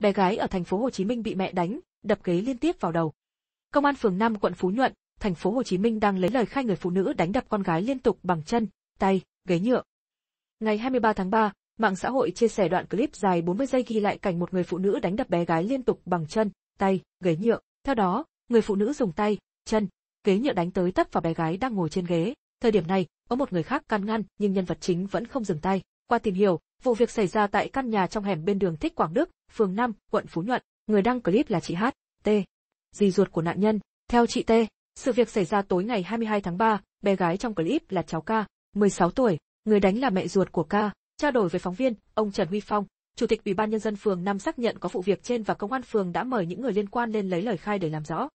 bé gái ở thành phố Hồ Chí Minh bị mẹ đánh, đập ghế liên tiếp vào đầu. Công an phường 5 quận Phú Nhuận, thành phố Hồ Chí Minh đang lấy lời khai người phụ nữ đánh đập con gái liên tục bằng chân, tay, ghế nhựa. Ngày 23 tháng 3, mạng xã hội chia sẻ đoạn clip dài 40 giây ghi lại cảnh một người phụ nữ đánh đập bé gái liên tục bằng chân, tay, ghế nhựa. Theo đó, người phụ nữ dùng tay, chân, ghế nhựa đánh tới tấp vào bé gái đang ngồi trên ghế. Thời điểm này, có một người khác can ngăn nhưng nhân vật chính vẫn không dừng tay. Qua tìm hiểu, vụ việc xảy ra tại căn nhà trong hẻm bên đường Thích Quảng Đức, phường 5, quận Phú Nhuận, người đăng clip là chị H, T. Dì ruột của nạn nhân, theo chị T, sự việc xảy ra tối ngày 22 tháng 3, bé gái trong clip là cháu K, 16 tuổi, người đánh là mẹ ruột của K. Trao đổi với phóng viên, ông Trần Huy Phong, Chủ tịch Ủy ban Nhân dân phường 5 xác nhận có vụ việc trên và công an phường đã mời những người liên quan lên lấy lời khai để làm rõ.